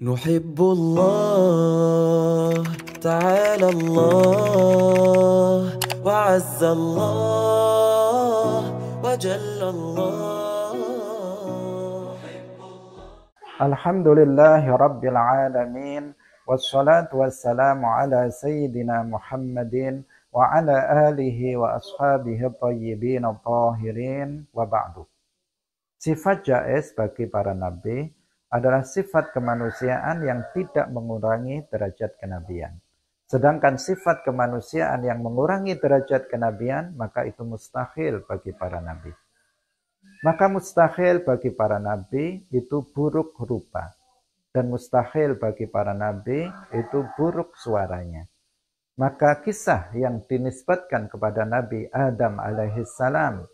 نحب الله تعالى الله وعز الله وجل الله الحمد لله رب العالمين والصلاة والسلام على سيدنا محمد وعلى آله وأصحابه الطيبين الطاهرين وبعد صفات جائز bagi para nabi adalah sifat kemanusiaan yang tidak mengurangi derajat kenabian. Sedangkan sifat kemanusiaan yang mengurangi derajat kenabian, maka itu mustahil bagi para nabi. Maka mustahil bagi para nabi itu buruk rupa. Dan mustahil bagi para nabi itu buruk suaranya. Maka kisah yang dinisbatkan kepada Nabi Adam alaihissalam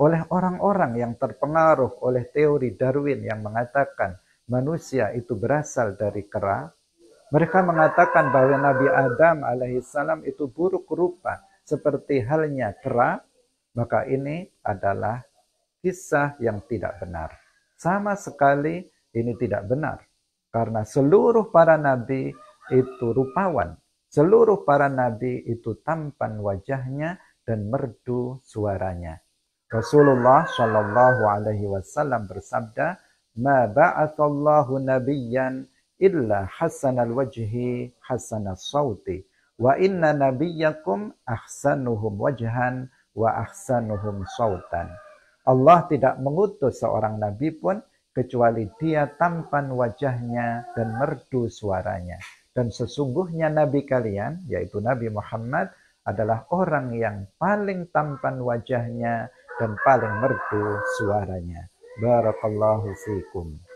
oleh orang-orang yang terpengaruh oleh teori Darwin yang mengatakan manusia itu berasal dari kera, mereka mengatakan bahwa Nabi Adam alaihissalam itu buruk rupa seperti halnya kera, maka ini adalah kisah yang tidak benar. Sama sekali ini tidak benar. Karena seluruh para nabi itu rupawan. Seluruh para nabi itu tampan wajahnya dan merdu suaranya. Rasulullah Shallallahu Alaihi Wasallam bersabda, ma ba'athallahu nabiyyan illa hasanal wajhi hasanal sawti wa inna nabiyyakum ahsanuhum wajhan wa ahsanuhum sawtan Allah tidak mengutus seorang nabi pun kecuali dia tampan wajahnya dan merdu suaranya. Dan sesungguhnya nabi kalian, yaitu Nabi Muhammad, adalah orang yang paling tampan wajahnya dan paling merdu suaranya. بارك الله فيكم